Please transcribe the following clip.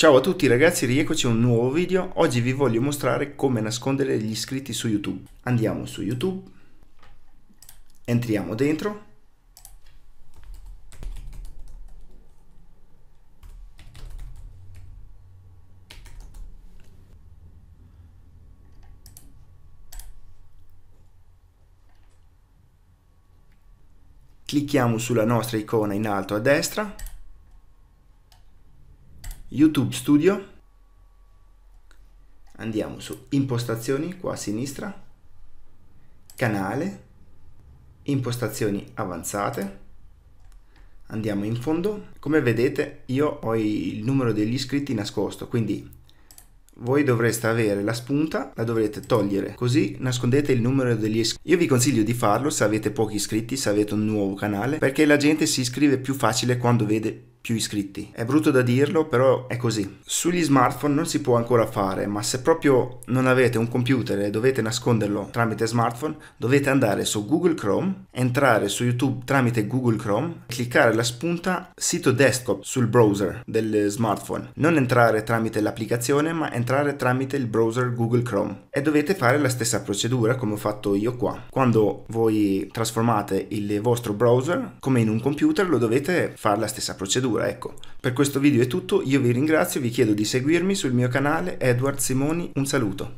Ciao a tutti ragazzi, rieccoci a un nuovo video. Oggi vi voglio mostrare come nascondere gli iscritti su YouTube. Andiamo su YouTube, entriamo dentro. Clicchiamo sulla nostra icona in alto a destra YouTube Studio, andiamo su impostazioni qua a sinistra, canale, impostazioni avanzate, andiamo in fondo, come vedete io ho il numero degli iscritti nascosto, quindi voi dovreste avere la spunta, la dovrete togliere, così nascondete il numero degli iscritti. Io vi consiglio di farlo se avete pochi iscritti, se avete un nuovo canale, perché la gente si iscrive più facile quando vede più iscritti. È brutto da dirlo, però è così. Sugli smartphone non si può ancora fare, ma se proprio non avete un computer e dovete nasconderlo tramite smartphone, dovete andare su Google Chrome, entrare su YouTube tramite Google Chrome, cliccare la spunta sito desktop sul browser del smartphone. Non entrare tramite l'applicazione, ma entrare tramite il browser Google Chrome. E dovete fare la stessa procedura come ho fatto io qua. Quando voi trasformate il vostro browser come in un computer, lo dovete fare la stessa procedura scrittura, ecco. Per questo video è tutto, io vi ringrazio, vi chiedo di seguirmi sul mio canale Edward Simoni, un saluto.